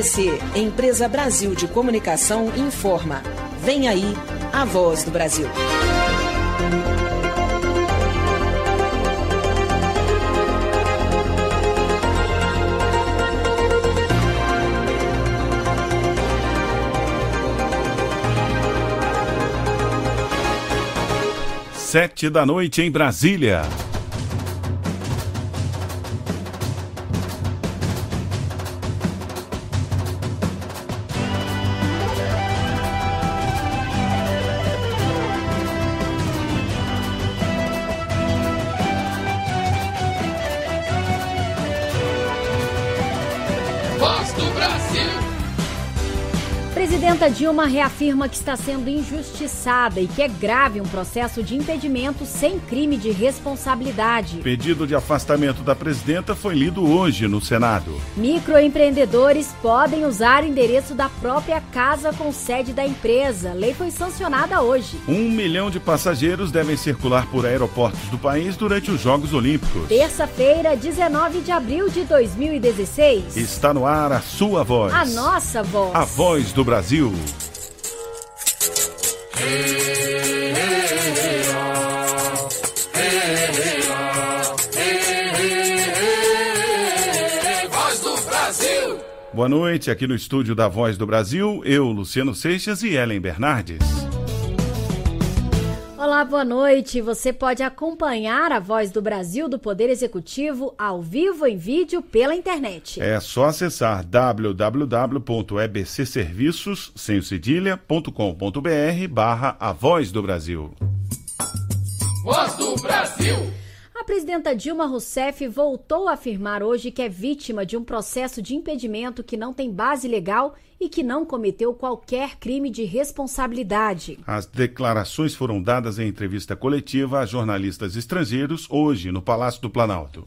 ABC, Empresa Brasil de Comunicação, informa. Vem aí, a voz do Brasil. Sete da noite em Brasília. Presidenta Dilma reafirma que está sendo injustiçada e que é grave um processo de impedimento sem crime de responsabilidade. Pedido de afastamento da presidenta foi lido hoje no Senado. Microempreendedores podem usar endereço da própria casa com sede da empresa. Lei foi sancionada hoje. Um milhão de passageiros devem circular por aeroportos do país durante os Jogos Olímpicos. Terça-feira, 19 de abril de 2016. Está no ar a sua voz. A nossa voz. A voz do Brasil. Brasil. Voz do Brasil. Boa noite, aqui no estúdio da Voz do Brasil, eu, Luciano Seixas e Ellen Bernardes. Olá, boa noite. Você pode acompanhar a Voz do Brasil do Poder Executivo ao vivo em vídeo pela internet. É só acessar www.ebcserviços barra a Voz do Brasil. Voz do Brasil presidenta Dilma Rousseff voltou a afirmar hoje que é vítima de um processo de impedimento que não tem base legal e que não cometeu qualquer crime de responsabilidade. As declarações foram dadas em entrevista coletiva a jornalistas estrangeiros hoje no Palácio do Planalto.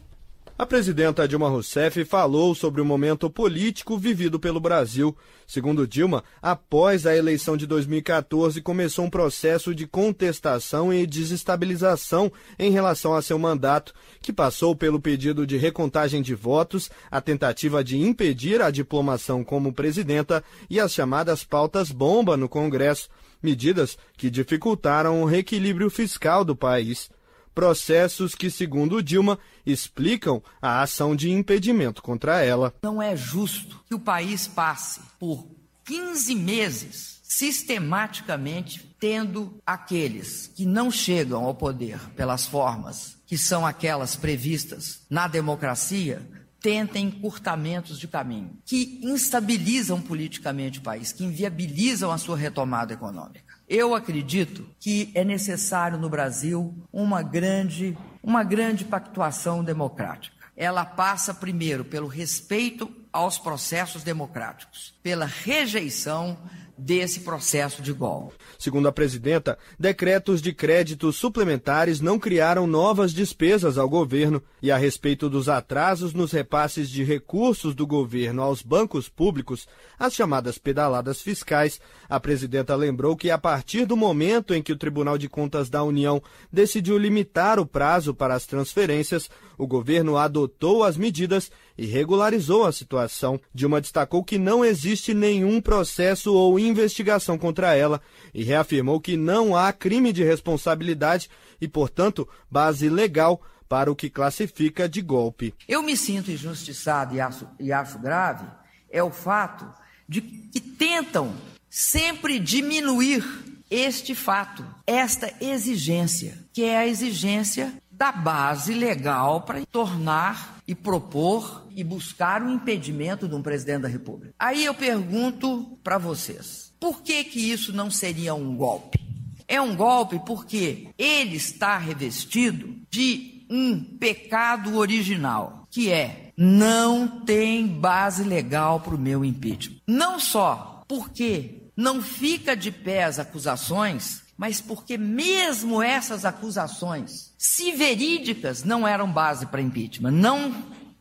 A presidenta Dilma Rousseff falou sobre o momento político vivido pelo Brasil. Segundo Dilma, após a eleição de 2014, começou um processo de contestação e desestabilização em relação a seu mandato, que passou pelo pedido de recontagem de votos, a tentativa de impedir a diplomação como presidenta e as chamadas pautas bomba no Congresso, medidas que dificultaram o reequilíbrio fiscal do país processos que, segundo Dilma, explicam a ação de impedimento contra ela. Não é justo que o país passe por 15 meses sistematicamente tendo aqueles que não chegam ao poder pelas formas que são aquelas previstas na democracia tentem encurtamentos de caminho que instabilizam politicamente o país, que inviabilizam a sua retomada econômica. Eu acredito que é necessário no Brasil uma grande, uma grande pactuação democrática. Ela passa primeiro pelo respeito aos processos democráticos, pela rejeição desse processo de golpe. Segundo a presidenta, decretos de créditos suplementares não criaram novas despesas ao governo e a respeito dos atrasos nos repasses de recursos do governo aos bancos públicos, as chamadas pedaladas fiscais, a presidenta lembrou que a partir do momento em que o Tribunal de Contas da União decidiu limitar o prazo para as transferências, o governo adotou as medidas e regularizou a situação. Dilma destacou que não existe nenhum processo ou investigação contra ela e reafirmou que não há crime de responsabilidade e, portanto, base legal para o que classifica de golpe. Eu me sinto injustiçado e acho, e acho grave é o fato de que tentam sempre diminuir este fato, esta exigência, que é a exigência da base legal para tornar e propor e buscar o impedimento de um presidente da República. Aí eu pergunto para vocês: por que que isso não seria um golpe? É um golpe porque ele está revestido de um pecado original, que é não tem base legal para o meu impeachment. Não só porque não fica de pé as acusações mas porque mesmo essas acusações, se verídicas, não eram base para impeachment, não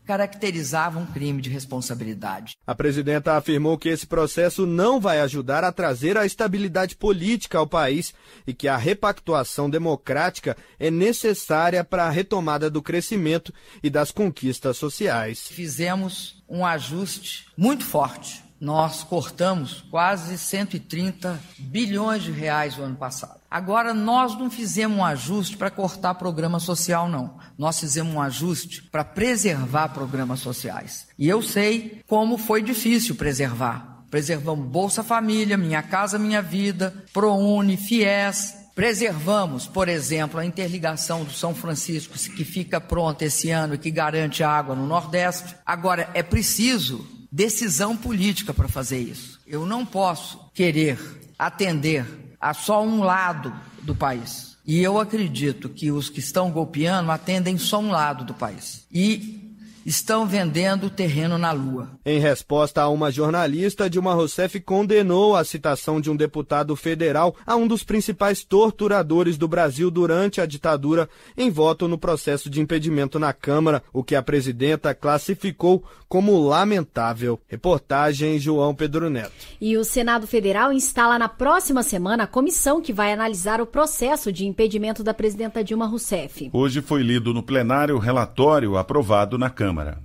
caracterizavam crime de responsabilidade. A presidenta afirmou que esse processo não vai ajudar a trazer a estabilidade política ao país e que a repactuação democrática é necessária para a retomada do crescimento e das conquistas sociais. Fizemos um ajuste muito forte nós cortamos quase 130 bilhões de reais o ano passado. Agora, nós não fizemos um ajuste para cortar programa social, não. Nós fizemos um ajuste para preservar programas sociais. E eu sei como foi difícil preservar. Preservamos Bolsa Família, Minha Casa Minha Vida, ProUni, FIES, Preservamos, por exemplo, a interligação do São Francisco, que fica pronta esse ano e que garante água no Nordeste. Agora, é preciso decisão política para fazer isso. Eu não posso querer atender a só um lado do país. E eu acredito que os que estão golpeando atendem só um lado do país. E estão vendendo terreno na Lua. Em resposta a uma jornalista, Dilma Rousseff condenou a citação de um deputado federal a um dos principais torturadores do Brasil durante a ditadura em voto no processo de impedimento na Câmara, o que a presidenta classificou como lamentável. Reportagem João Pedro Neto. E o Senado Federal instala na próxima semana a comissão que vai analisar o processo de impedimento da presidenta Dilma Rousseff. Hoje foi lido no plenário o relatório aprovado na Câmara. Câmara.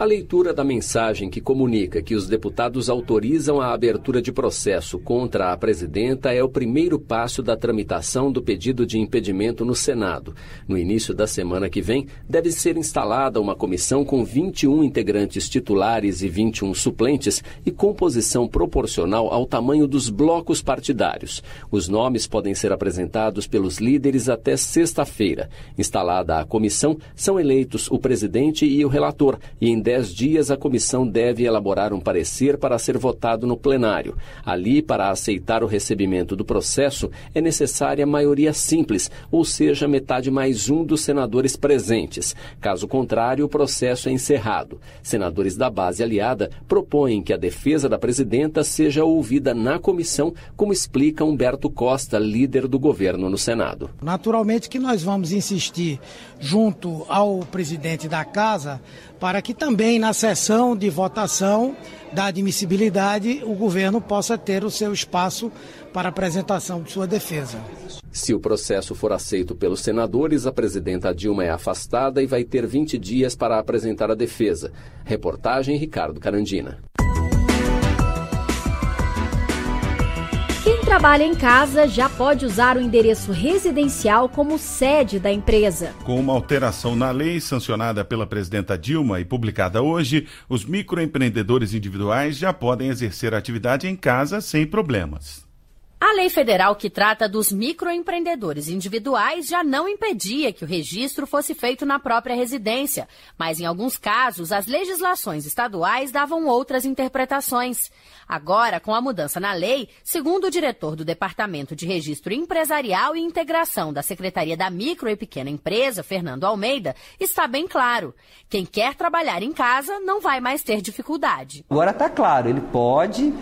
A leitura da mensagem que comunica que os deputados autorizam a abertura de processo contra a presidenta é o primeiro passo da tramitação do pedido de impedimento no Senado. No início da semana que vem, deve ser instalada uma comissão com 21 integrantes titulares e 21 suplentes e composição proporcional ao tamanho dos blocos partidários. Os nomes podem ser apresentados pelos líderes até sexta-feira. Instalada a comissão, são eleitos o presidente e o relator e em dez dias, a comissão deve elaborar um parecer para ser votado no plenário. Ali, para aceitar o recebimento do processo, é necessária maioria simples, ou seja, metade mais um dos senadores presentes. Caso contrário, o processo é encerrado. Senadores da base aliada propõem que a defesa da presidenta seja ouvida na comissão, como explica Humberto Costa, líder do governo no Senado. Naturalmente que nós vamos insistir junto ao presidente da casa para que também na sessão de votação da admissibilidade o governo possa ter o seu espaço para apresentação de sua defesa. Se o processo for aceito pelos senadores, a presidenta Dilma é afastada e vai ter 20 dias para apresentar a defesa. Reportagem Ricardo Carandina. trabalha em casa já pode usar o endereço residencial como sede da empresa. Com uma alteração na lei sancionada pela presidenta Dilma e publicada hoje, os microempreendedores individuais já podem exercer a atividade em casa sem problemas. A lei federal que trata dos microempreendedores individuais já não impedia que o registro fosse feito na própria residência, mas em alguns casos as legislações estaduais davam outras interpretações. Agora, com a mudança na lei, segundo o diretor do Departamento de Registro Empresarial e Integração da Secretaria da Micro e Pequena Empresa, Fernando Almeida, está bem claro: quem quer trabalhar em casa não vai mais ter dificuldade. Agora está claro, ele pode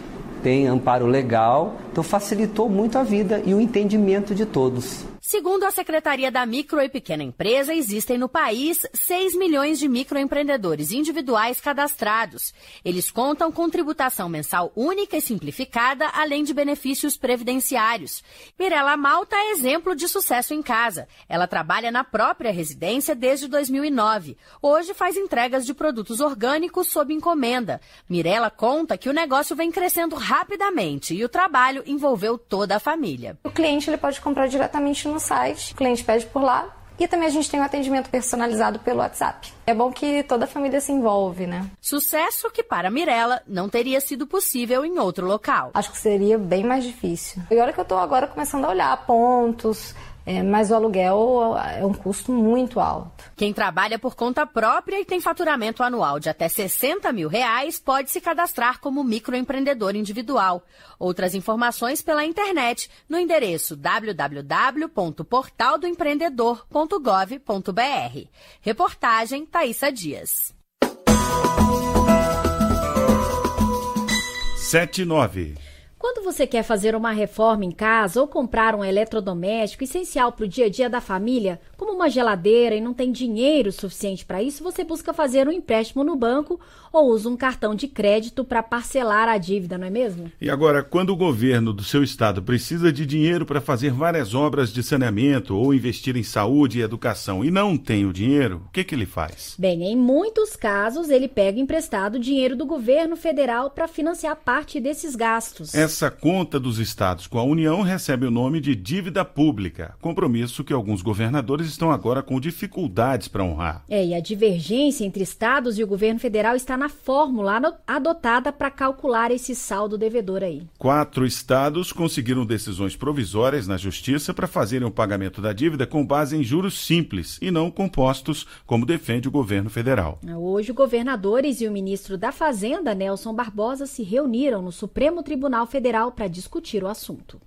tem amparo legal, então facilitou muito a vida e o entendimento de todos. Segundo a Secretaria da Micro e Pequena Empresa, existem no país 6 milhões de microempreendedores individuais cadastrados. Eles contam com tributação mensal única e simplificada, além de benefícios previdenciários. Mirela Malta é exemplo de sucesso em casa. Ela trabalha na própria residência desde 2009. Hoje faz entregas de produtos orgânicos sob encomenda. Mirela conta que o negócio vem crescendo rapidamente e o trabalho envolveu toda a família. O cliente ele pode comprar diretamente no no site, o cliente pede por lá. E também a gente tem um atendimento personalizado pelo WhatsApp. É bom que toda a família se envolve, né? Sucesso que para Mirella não teria sido possível em outro local. Acho que seria bem mais difícil. E olha que eu tô agora começando a olhar pontos, é, mas o aluguel é um custo muito alto. Quem trabalha por conta própria e tem faturamento anual de até 60 mil reais pode se cadastrar como microempreendedor individual. Outras informações pela internet no endereço www.portaldoempreendedor.gov.br. Reportagem Thaisa Dias. 79 quando você quer fazer uma reforma em casa ou comprar um eletrodoméstico essencial para o dia a dia da família, como uma geladeira e não tem dinheiro suficiente para isso, você busca fazer um empréstimo no banco ou usa um cartão de crédito para parcelar a dívida, não é mesmo? E agora, quando o governo do seu estado precisa de dinheiro para fazer várias obras de saneamento ou investir em saúde e educação e não tem o dinheiro, o que, que ele faz? Bem, em muitos casos, ele pega emprestado dinheiro do governo federal para financiar parte desses gastos. Essa conta dos estados com a União recebe o nome de dívida pública, compromisso que alguns governadores estão agora com dificuldades para honrar. É, e a divergência entre estados e o governo federal está na fórmula adotada para calcular esse saldo devedor aí. Quatro estados conseguiram decisões provisórias na justiça para fazerem o pagamento da dívida com base em juros simples e não compostos, como defende o governo federal. Hoje, governadores e o ministro da Fazenda, Nelson Barbosa, se reuniram no Supremo Tribunal Federal para discutir o assunto.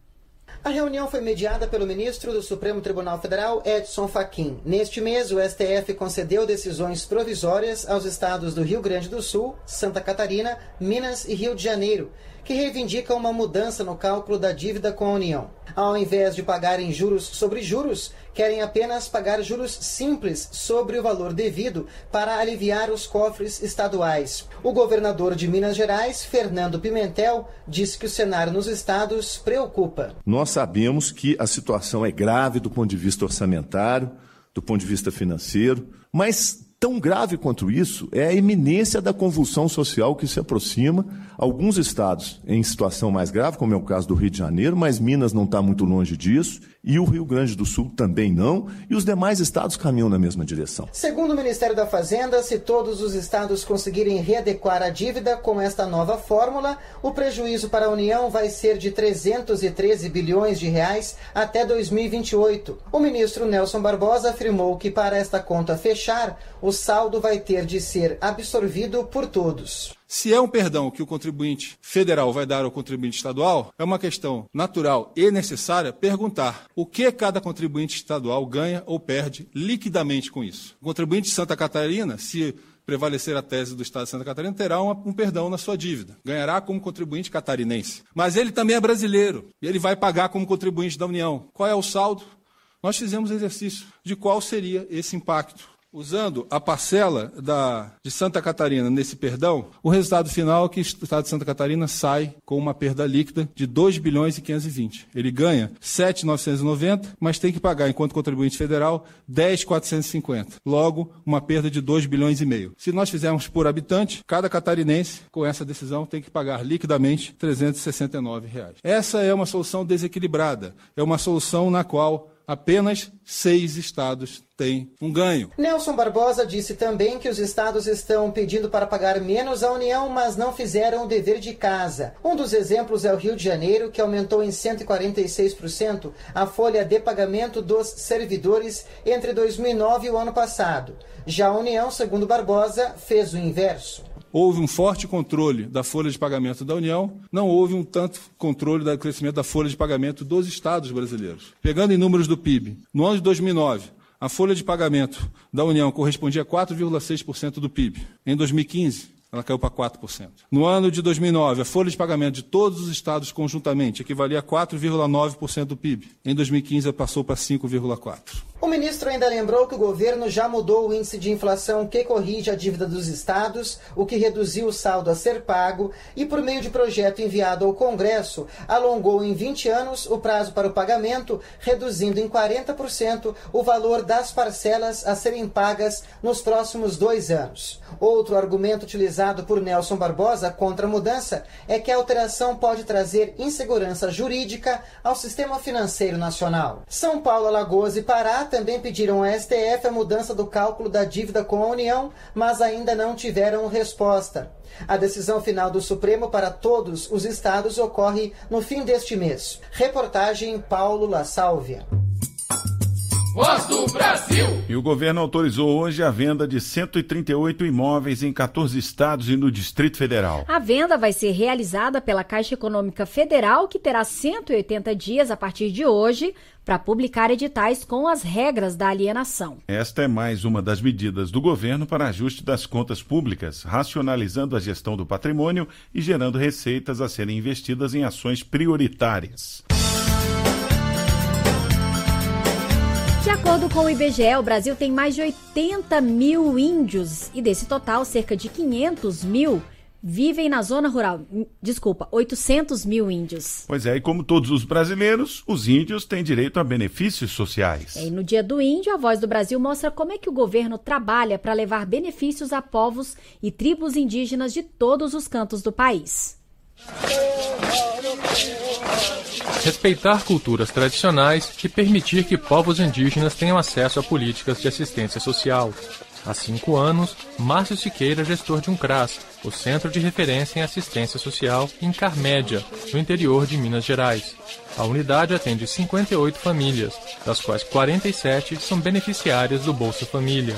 A reunião foi mediada pelo ministro do Supremo Tribunal Federal, Edson Fachin. Neste mês, o STF concedeu decisões provisórias aos estados do Rio Grande do Sul, Santa Catarina, Minas e Rio de Janeiro, que reivindica uma mudança no cálculo da dívida com a União. Ao invés de pagarem juros sobre juros, querem apenas pagar juros simples sobre o valor devido para aliviar os cofres estaduais. O governador de Minas Gerais, Fernando Pimentel, disse que o cenário nos estados preocupa. Nós sabemos que a situação é grave do ponto de vista orçamentário, do ponto de vista financeiro, mas Tão grave quanto isso é a iminência da convulsão social que se aproxima. Alguns estados em situação mais grave, como é o caso do Rio de Janeiro, mas Minas não está muito longe disso, e o Rio Grande do Sul também não, e os demais estados caminham na mesma direção. Segundo o Ministério da Fazenda, se todos os estados conseguirem readequar a dívida com esta nova fórmula, o prejuízo para a União vai ser de 313 bilhões de reais até 2028. O ministro Nelson Barbosa afirmou que para esta conta fechar, o saldo vai ter de ser absorvido por todos. Se é um perdão que o contribuinte federal vai dar ao contribuinte estadual, é uma questão natural e necessária perguntar o que cada contribuinte estadual ganha ou perde liquidamente com isso. O contribuinte de Santa Catarina, se prevalecer a tese do Estado de Santa Catarina, terá um, perdão na sua dívida. Ganhará como contribuinte catarinense. Mas ele também é brasileiro e ele vai pagar como contribuinte da União. Qual é o saldo? Nós fizemos exercício de qual seria esse impacto. Usando a parcela da, de Santa Catarina nesse perdão, o resultado final é que o Estado de Santa Catarina sai com uma perda líquida de 2 bilhões e 520. Ele ganha 7,990, mas tem que pagar, enquanto contribuinte federal, 10,450. Logo, uma perda de 2 bilhões e meio. Se nós fizermos por habitante, cada catarinense, com essa decisão, tem que pagar liquidamente R$ 369. Reais. Essa é uma solução desequilibrada, é uma solução na qual apenas seis estados têm um ganho. Nelson Barbosa disse também que os estados estão pedindo para pagar menos à União, mas não fizeram o dever de casa. Um dos exemplos é o Rio de Janeiro, que aumentou em 146% a folha de pagamento dos servidores entre 2009 e o ano passado. Já a União, segundo Barbosa, fez o inverso houve um forte controle da folha de pagamento da União, não houve um tanto controle do crescimento da folha de pagamento dos estados brasileiros. Pegando em números do PIB, no ano de 2009, a folha de pagamento da União correspondia a 4,6% do PIB. Em 2015, ela caiu para 4%. No ano de 2009, a folha de pagamento de todos os estados conjuntamente equivalia a 4,9% do PIB. Em 2015, passou para 5,4%. O ministro ainda lembrou que o governo já mudou o índice de inflação que corrige a dívida dos estados, o que reduziu o saldo a ser pago, e por meio de projeto enviado ao Congresso, alongou em 20 anos o prazo para o pagamento, reduzindo em 40% o valor das parcelas a serem pagas nos próximos dois anos. Outro argumento utilizado sinalizado por Nelson Barbosa contra a mudança é que a alteração pode trazer insegurança jurídica ao sistema financeiro nacional. São Paulo, Alagoas e Pará também pediram ao STF a mudança do cálculo da dívida com a União, mas ainda não tiveram resposta. A decisão final do Supremo para todos os estados ocorre no fim deste mês. Reportagem Paulo La Sálvia. Voz do Brasil! E o governo autorizou hoje a venda de 138 imóveis em 14 estados e no Distrito Federal. A venda vai ser realizada pela Caixa Econômica Federal, que terá 180 dias a partir de hoje para publicar editais com as regras da alienação. Esta é mais uma das medidas do governo para ajuste das contas públicas, racionalizando a gestão do patrimônio e gerando receitas a serem investidas em ações prioritárias. De acordo com o IBGE, o Brasil tem mais de 80 mil índios e desse total, cerca de 500 mil vivem na zona rural. Hum, desculpa, 800 mil índios. Pois é, e como todos os brasileiros, os índios têm direito a benefícios sociais. e no Dia do Índio, a Voz do Brasil mostra como é que o governo trabalha para levar benefícios a povos e tribos indígenas de todos os cantos do país respeitar culturas tradicionais e permitir que povos indígenas tenham acesso a políticas de assistência social. Há cinco anos, Márcio Siqueira é gestor de um CRAS, o Centro de Referência em Assistência Social, em Carmédia, no interior de Minas Gerais. A unidade atende 58 famílias, das quais 47 são beneficiárias do Bolsa Família.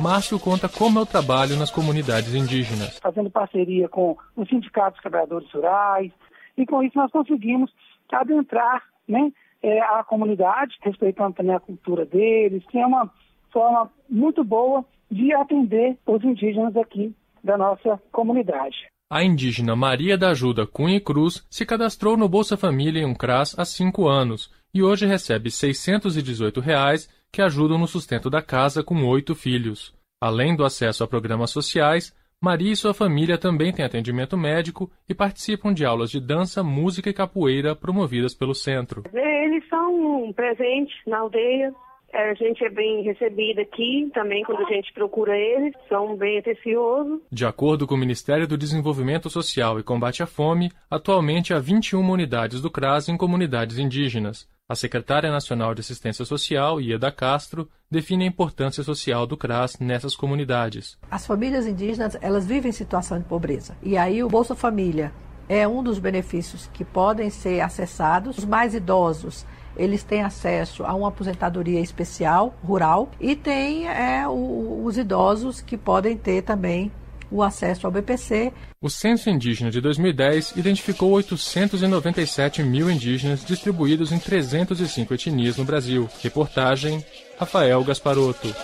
Márcio conta como é o trabalho nas comunidades indígenas. Fazendo parceria com os sindicatos trabalhadores rurais, e com isso nós conseguimos adentrar né, é, a comunidade, respeitando também a cultura deles, que é uma forma muito boa de atender os indígenas aqui da nossa comunidade. A indígena Maria da Ajuda Cunha Cruz se cadastrou no Bolsa Família em um CRAS há cinco anos e hoje recebe R$ 618 reais que ajudam no sustento da casa com oito filhos. Além do acesso a programas sociais, Maria e sua família também têm atendimento médico e participam de aulas de dança, música e capoeira promovidas pelo centro. É, eles são presentes na aldeia. É, a gente é bem recebida aqui também quando a gente procura eles, são bem atenciosos. De acordo com o Ministério do Desenvolvimento Social e Combate à Fome, atualmente há 21 unidades do CRAS em comunidades indígenas. A secretária nacional de assistência social, Ieda Castro, define a importância social do CRAS nessas comunidades. As famílias indígenas, elas vivem em situação de pobreza. E aí o Bolsa Família é um dos benefícios que podem ser acessados. Os mais idosos, eles têm acesso a uma aposentadoria especial rural e tem é, o, os idosos que podem ter também o acesso ao BPC. O Censo Indígena de 2010 identificou 897 mil indígenas distribuídos em 305 etnias no Brasil. Reportagem Rafael Gasparotto.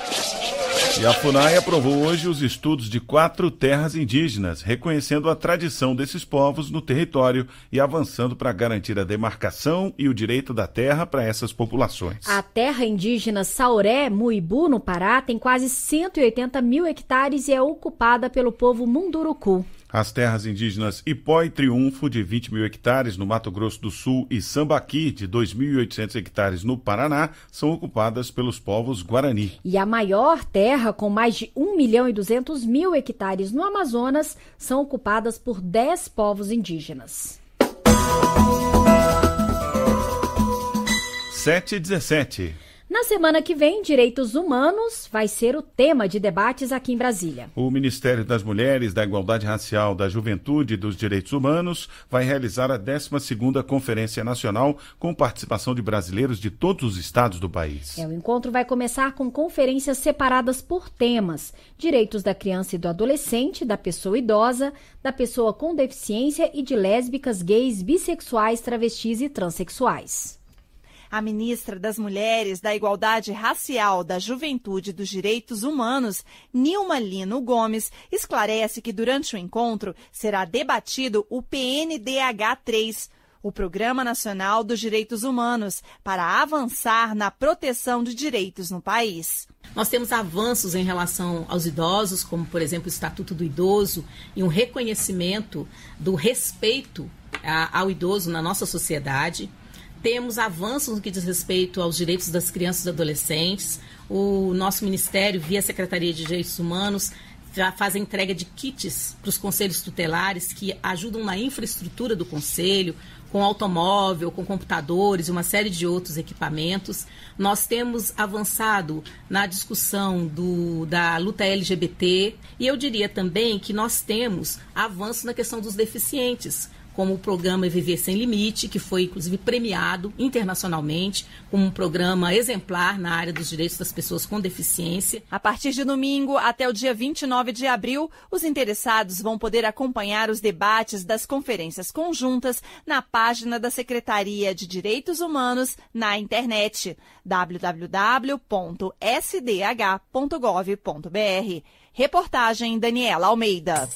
E a FUNAI aprovou hoje os estudos de quatro terras indígenas, reconhecendo a tradição desses povos no território e avançando para garantir a demarcação e o direito da terra para essas populações. A terra indígena Sauré Muibu, no Pará, tem quase 180 mil hectares e é ocupada pelo povo Munduruku. As terras indígenas Ipó e Triunfo, de 20 mil hectares no Mato Grosso do Sul, e Sambaqui, de 2.800 hectares no Paraná, são ocupadas pelos povos Guarani. E a maior terra, com mais de 1 milhão e 200 mil hectares no Amazonas, são ocupadas por 10 povos indígenas. 7 e 17. Na semana que vem, direitos humanos vai ser o tema de debates aqui em Brasília. O Ministério das Mulheres, da Igualdade Racial, da Juventude e dos Direitos Humanos vai realizar a 12ª Conferência Nacional com participação de brasileiros de todos os estados do país. É, o encontro vai começar com conferências separadas por temas: direitos da criança e do adolescente, da pessoa idosa, da pessoa com deficiência e de lésbicas, gays, bissexuais, travestis e transexuais. A ministra das Mulheres, da Igualdade Racial, da Juventude e dos Direitos Humanos, Nilma Lino Gomes, esclarece que durante o encontro será debatido o PNDH 3, o Programa Nacional dos Direitos Humanos, para avançar na proteção de direitos no país. Nós temos avanços em relação aos idosos, como, por exemplo, o Estatuto do Idoso e um reconhecimento do respeito ao idoso na nossa sociedade temos avanços no que diz respeito aos direitos das crianças e adolescentes. O nosso ministério, via Secretaria de Direitos Humanos, faz a entrega de kits para os conselhos tutelares que ajudam na infraestrutura do conselho, com automóvel, com computadores e uma série de outros equipamentos. Nós temos avançado na discussão do, da luta LGBT e eu diria também que nós temos avanço na questão dos deficientes como o programa é Viver Sem Limite, que foi inclusive premiado internacionalmente como um programa exemplar na área dos direitos das pessoas com deficiência. A partir de domingo até o dia 29 de abril, os interessados vão poder acompanhar os debates das conferências conjuntas na página da Secretaria de Direitos Humanos na internet www.sdh.gov.br. Reportagem Daniela Almeida.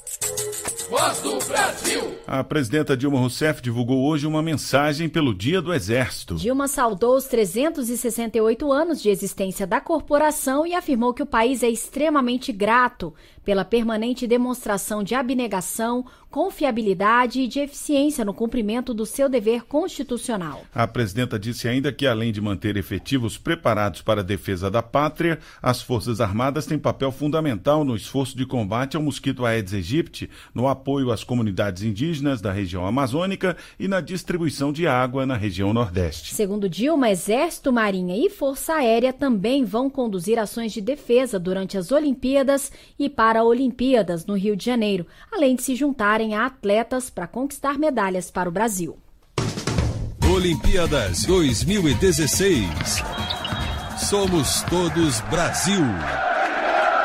Voz do Brasil. A presidenta Dilma Rousseff divulgou hoje uma mensagem pelo Dia do Exército. Dilma saudou os 368 anos de existência da corporação e afirmou que o país é extremamente grato pela permanente demonstração de abnegação, confiabilidade e de eficiência no cumprimento do seu dever constitucional. A presidenta disse ainda que, além de manter efetivos preparados para a defesa da pátria, as Forças Armadas têm papel fundamental no esforço de combate ao mosquito Aedes aegypti, no apoio às comunidades indígenas da região amazônica e na distribuição de água na região nordeste. Segundo Dilma, Exército, Marinha e Força Aérea também vão conduzir ações de defesa durante as Olimpíadas e para para Olimpíadas no Rio de Janeiro, além de se juntarem a atletas para conquistar medalhas para o Brasil. Olimpíadas 2016. Somos todos Brasil.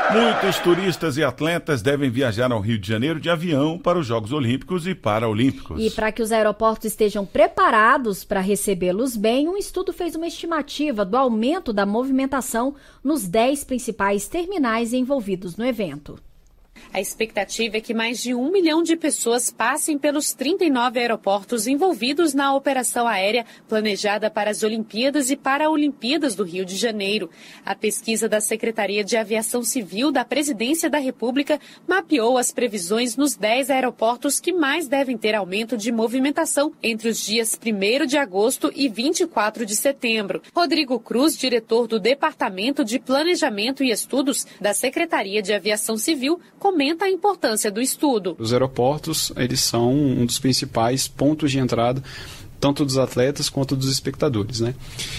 Muitos turistas e atletas devem viajar ao Rio de Janeiro de avião para os Jogos Olímpicos e Paralímpicos. E para que os aeroportos estejam preparados para recebê-los bem, um estudo fez uma estimativa do aumento da movimentação nos 10 principais terminais envolvidos no evento. A expectativa é que mais de um milhão de pessoas passem pelos 39 aeroportos envolvidos na operação aérea planejada para as Olimpíadas e Paralimpíadas do Rio de Janeiro. A pesquisa da Secretaria de Aviação Civil da Presidência da República mapeou as previsões nos 10 aeroportos que mais devem ter aumento de movimentação entre os dias 1 de agosto e 24 de setembro. Rodrigo Cruz, diretor do Departamento de Planejamento e Estudos da Secretaria de Aviação Civil, comentou aumenta a importância do estudo. Os aeroportos, eles são um dos principais pontos de entrada tanto dos atletas quanto dos espectadores, né?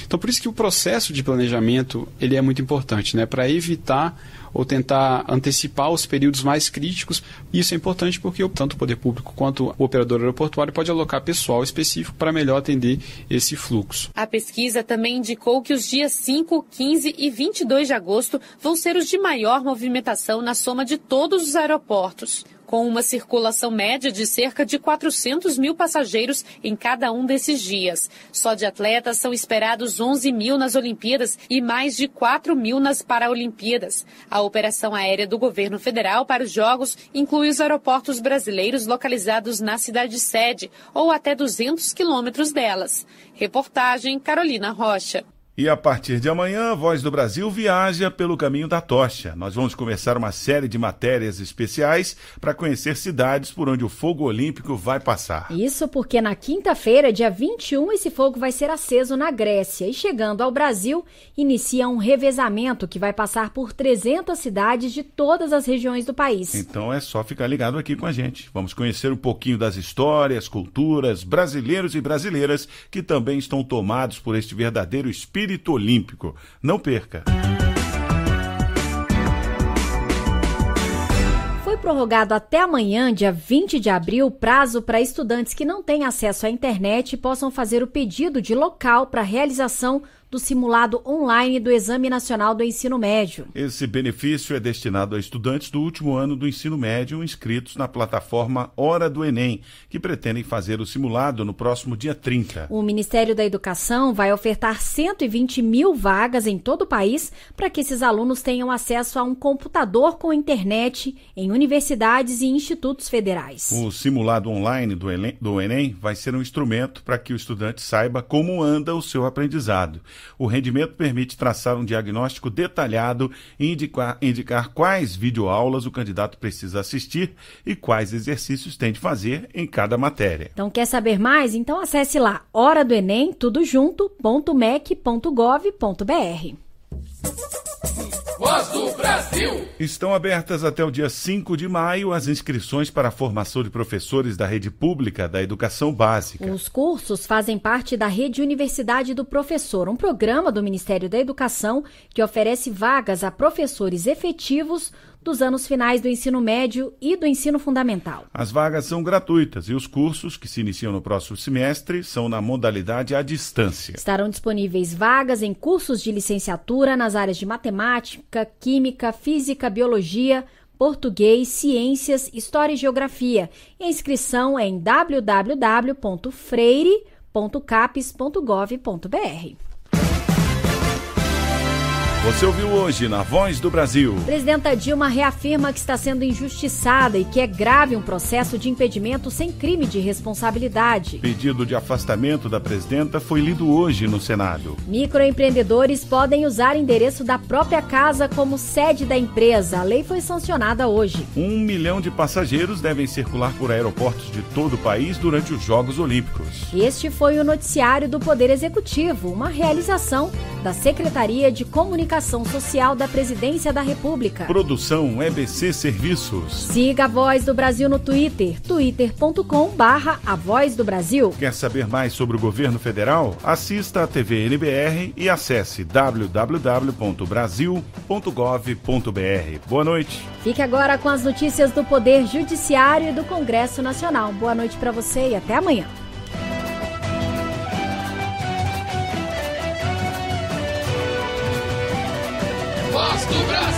Então por isso que o processo de planejamento ele é muito importante, né? Para evitar ou tentar antecipar os períodos mais críticos. Isso é importante porque tanto o poder público quanto o operador aeroportuário pode alocar pessoal específico para melhor atender esse fluxo. A pesquisa também indicou que os dias 5, 15 e 22 de agosto vão ser os de maior movimentação na soma de todos os aeroportos com uma circulação média de cerca de 400 mil passageiros em cada um desses dias. Só de atletas são esperados 11 mil nas Olimpíadas e mais de 4 mil nas Paralimpíadas. A operação aérea do governo federal para os Jogos inclui os aeroportos brasileiros localizados na cidade-sede ou até 200 quilômetros delas. Reportagem Carolina Rocha. E a partir de amanhã, a Voz do Brasil viaja pelo caminho da tocha. Nós vamos começar uma série de matérias especiais para conhecer cidades por onde o fogo olímpico vai passar. Isso porque na quinta-feira, dia 21, esse fogo vai ser aceso na Grécia e chegando ao Brasil, inicia um revezamento que vai passar por 300 cidades de todas as regiões do país. Então é só ficar ligado aqui com a gente. Vamos conhecer um pouquinho das histórias, culturas, brasileiros e brasileiras que também estão tomados por este verdadeiro espírito espírito olímpico. Não perca! Foi prorrogado até amanhã, dia 20 de abril, o prazo para estudantes que não têm acesso à internet possam fazer o pedido de local para realização do simulado online do Exame Nacional do Ensino Médio. Esse benefício é destinado a estudantes do último ano do ensino médio inscritos na plataforma Hora do Enem, que pretendem fazer o simulado no próximo dia 30. O Ministério da Educação vai ofertar 120 mil vagas em todo o país para que esses alunos tenham acesso a um computador com internet em universidades e institutos federais. O simulado online do Enem vai ser um instrumento para que o estudante saiba como anda o seu aprendizado o rendimento permite traçar um diagnóstico detalhado e indicar, indicar quais videoaulas o candidato precisa assistir e quais exercícios tem de fazer em cada matéria. Então, quer saber mais? Então acesse lá hora do Enem, tudo junto, ponto br Voz do Brasil. Estão abertas até o dia 5 de maio as inscrições para a formação de professores da rede pública da educação básica. Os cursos fazem parte da Rede Universidade do Professor, um programa do Ministério da Educação que oferece vagas a professores efetivos dos anos finais do ensino médio e do ensino fundamental. As vagas são gratuitas e os cursos que se iniciam no próximo semestre são na modalidade à distância. Estarão disponíveis vagas em cursos de licenciatura nas áreas de matemática, química, física, biologia, português, ciências, história e geografia. E a inscrição é em www.freire.capes.gov.br. Você ouviu hoje na Voz do Brasil. Presidenta Dilma reafirma que está sendo injustiçada e que é grave um processo de impedimento sem crime de responsabilidade. Pedido de afastamento da presidenta foi lido hoje no Senado. Microempreendedores podem usar endereço da própria casa como sede da empresa. A lei foi sancionada hoje. Um milhão de passageiros devem circular por aeroportos de todo o país durante os Jogos Olímpicos. Este foi o noticiário do Poder Executivo, uma realização da Secretaria de Comunicação Comunicação Social da Presidência da República. Produção EBC Serviços. Siga a Voz do Brasil no Twitter, twitter.com barra a Voz do Brasil. Quer saber mais sobre o governo federal? Assista a TV NBR e acesse www.brasil.gov.br. Boa noite. Fique agora com as notícias do Poder Judiciário e do Congresso Nacional. Boa noite para você e até amanhã. Vasco Brasil!